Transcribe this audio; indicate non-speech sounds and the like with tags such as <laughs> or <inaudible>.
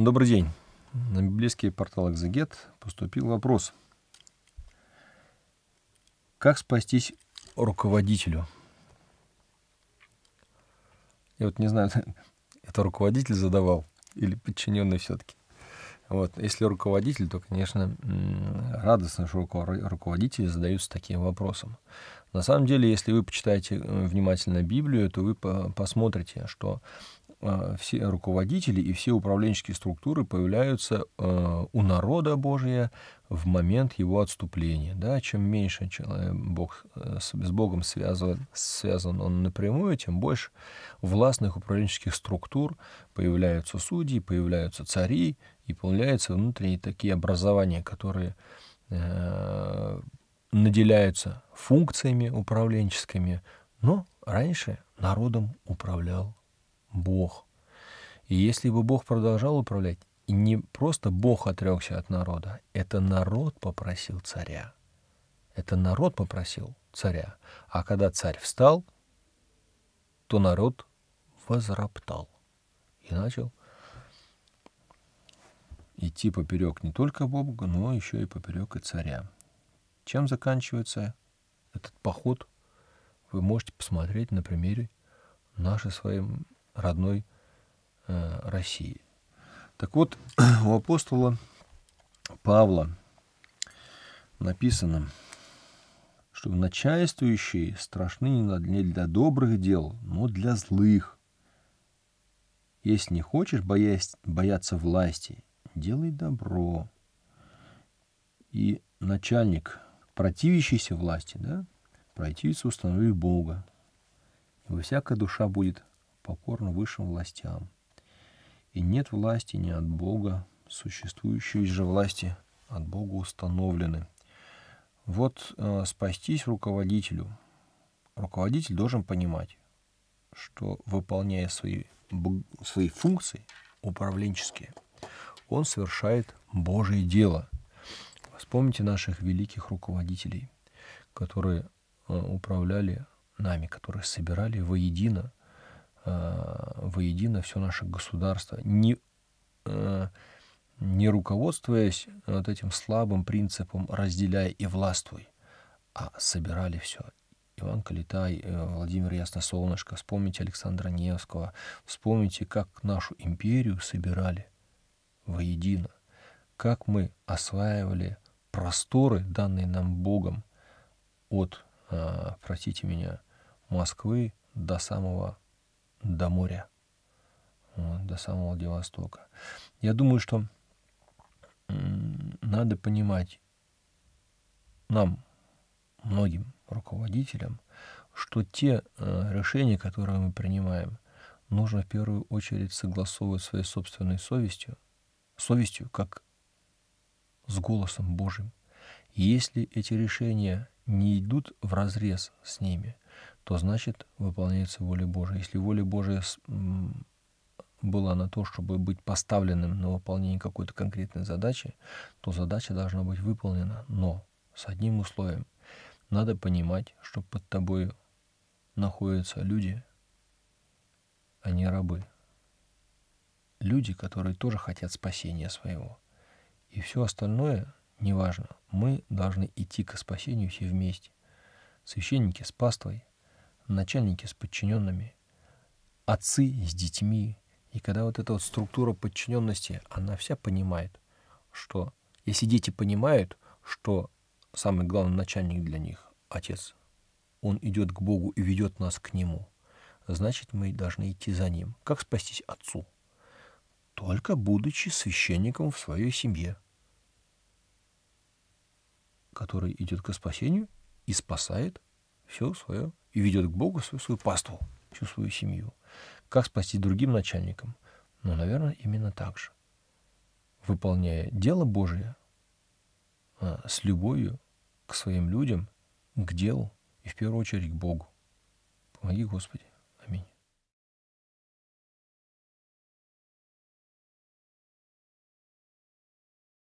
Ну, добрый день. На библейский портал «Экзегет» поступил вопрос. Как спастись руководителю? Я вот не знаю, <laughs> это руководитель задавал или подчиненный все-таки. Вот. Если руководитель, то, конечно, радостно, что руководители задаются таким вопросом. На самом деле, если вы почитаете э, внимательно Библию, то вы посмотрите, что Э, все руководители и все управленческие структуры появляются э, у народа Божия в момент его отступления. Да? Чем меньше человек, Бог, э, с Богом связан, связан он напрямую, тем больше властных управленческих структур появляются судьи, появляются цари и появляются внутренние такие образования, которые наделяются функциями управленческими, но раньше народом управлял Бог. И если бы Бог продолжал управлять, и не просто Бог отрекся от народа, это народ попросил царя. Это народ попросил царя. А когда царь встал, то народ возроптал и начал идти поперек не только Бога, но еще и поперек и царя. Чем заканчивается этот поход, вы можете посмотреть на примере нашей своей родной э, России. Так вот, <coughs> у апостола Павла написано, что начальствующие страшны не для добрых дел, но для злых. Если не хочешь боясь, бояться власти, делай добро. И начальник, противящийся власти, да, противится установи Бога. И всякая душа будет покорно высшим властям. И нет власти ни от Бога, существующие же власти от Бога установлены. Вот э, спастись руководителю. Руководитель должен понимать, что выполняя свои, свои функции управленческие, он совершает Божие дело. Вспомните наших великих руководителей, которые э, управляли нами, которые собирали воедино Э, воедино все наше государство, не, э, не руководствуясь вот этим слабым принципом «разделяй и властвуй», а собирали все. Иван Калита, э, Владимир Ясносолнышко, вспомните Александра Невского, вспомните, как нашу империю собирали воедино, как мы осваивали просторы, данные нам Богом, от, простите меня, Москвы до самого до моря, вот, до самого Владивостока. Я думаю, что надо понимать нам, многим руководителям, что те э, решения, которые мы принимаем, нужно в первую очередь согласовывать своей собственной совестью, совестью как с голосом Божьим. если эти решения не идут в разрез с ними, то значит выполняется воля Божия. Если воля Божия была на то, чтобы быть поставленным на выполнение какой-то конкретной задачи, то задача должна быть выполнена. Но с одним условием. Надо понимать, что под тобой находятся люди, а не рабы. Люди, которые тоже хотят спасения своего. И все остальное неважно. Мы должны идти к спасению все вместе. Священники с паствой, начальники с подчиненными, отцы с детьми. И когда вот эта вот структура подчиненности, она вся понимает, что если дети понимают, что самый главный начальник для них – отец, он идет к Богу и ведет нас к Нему, значит, мы должны идти за Ним. Как спастись Отцу? Только будучи священником в своей семье, который идет к спасению и спасает все свое и ведет к Богу свою, свою паству, всю свою семью. Как спасти другим начальникам? Ну, наверное, именно так же. Выполняя дело Божие а, с любовью к своим людям, к делу и в первую очередь к Богу. Помоги, Господи.